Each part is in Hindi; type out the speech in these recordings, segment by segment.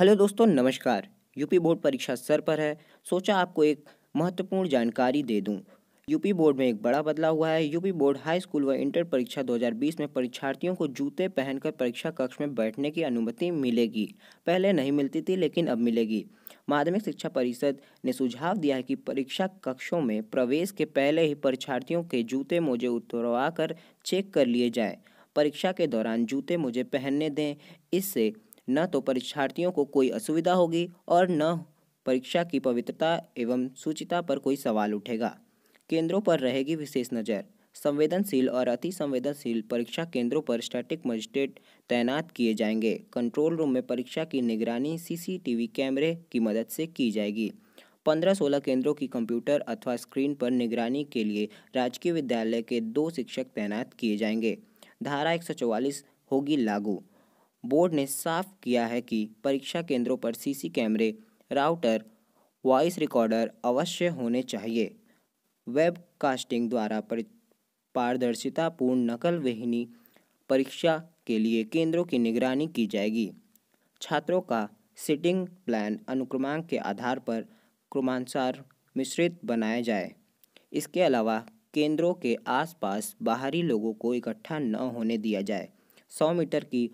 हेलो दोस्तों नमस्कार यूपी बोर्ड परीक्षा सर पर है सोचा आपको एक महत्वपूर्ण जानकारी दे दूं यूपी बोर्ड में एक बड़ा बदलाव हुआ है यूपी बोर्ड हाई स्कूल व इंटर परीक्षा 2020 में परीक्षार्थियों को जूते पहनकर परीक्षा कक्ष में बैठने की अनुमति मिलेगी पहले नहीं मिलती थी लेकिन अब मिलेगी माध्यमिक शिक्षा परिषद ने सुझाव दिया है कि परीक्षा कक्षों में प्रवेश के पहले ही परीक्षार्थियों के जूते मोजे उतरवा कर चेक कर लिए जाएँ परीक्षा के दौरान जूते मुझे पहनने दें इससे न तो परीक्षार्थियों को कोई असुविधा होगी और न परीक्षा की पवित्रता एवं सूचिता पर कोई सवाल उठेगा केंद्रों पर रहेगी विशेष नज़र संवेदनशील और अति संवेदनशील परीक्षा केंद्रों पर स्टैटिक मजिस्ट्रेट तैनात किए जाएंगे कंट्रोल रूम में परीक्षा की निगरानी सीसीटीवी कैमरे की मदद से की जाएगी पंद्रह सोलह केंद्रों की कंप्यूटर अथवा स्क्रीन पर निगरानी के लिए राजकीय विद्यालय के दो शिक्षक तैनात किए जाएंगे धारा एक होगी लागू बोर्ड ने साफ किया है कि परीक्षा केंद्रों पर सीसी कैमरे राउटर वॉइस रिकॉर्डर अवश्य होने चाहिए वेबकास्टिंग द्वारा पारदर्शितापूर्ण नकल विहीनी परीक्षा के लिए केंद्रों की निगरानी की जाएगी छात्रों का सिटिंग प्लान अनुक्रमांक के आधार पर क्रमानुसार मिश्रित बनाया जाए इसके अलावा केंद्रों के आसपास बाहरी लोगों को इकट्ठा न होने दिया जाए सौ मीटर की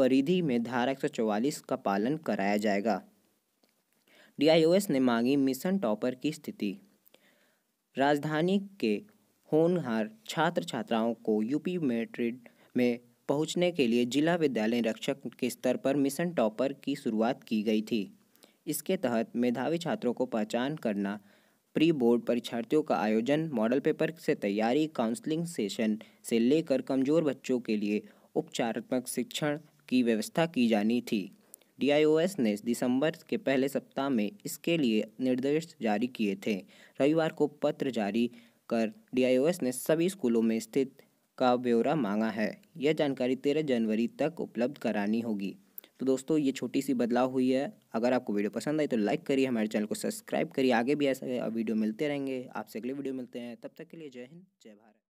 परिधि में धारा 144 का पालन कराया जाएगा डीआईओएस ने मांगी मिशन टॉपर की स्थिति राजधानी के होनहार छात्र छात्राओं को यूपी मेट्रिड में पहुंचने के लिए जिला विद्यालय रक्षक के स्तर पर मिशन टॉपर की शुरुआत की गई थी इसके तहत मेधावी छात्रों को पहचान करना प्री बोर्ड परीक्षार्थियों का आयोजन मॉडल पेपर से तैयारी काउंसलिंग सेशन से लेकर कमजोर बच्चों के लिए उपचारात्मक शिक्षण की व्यवस्था की जानी थी डीआईओएस ने दिसंबर के पहले सप्ताह में इसके लिए निर्देश जारी किए थे रविवार को पत्र जारी कर डीआईओएस ने सभी स्कूलों में स्थित का ब्यौरा मांगा है यह जानकारी तेरह जनवरी तक उपलब्ध करानी होगी तो दोस्तों ये छोटी सी बदलाव हुई है अगर आपको वीडियो पसंद आई तो लाइक करिए हमारे चैनल को सब्सक्राइब करिए आगे भी ऐसे वीडियो मिलते रहेंगे आपसे अगले वीडियो मिलते हैं तब तक के लिए जय हिंद जय भारत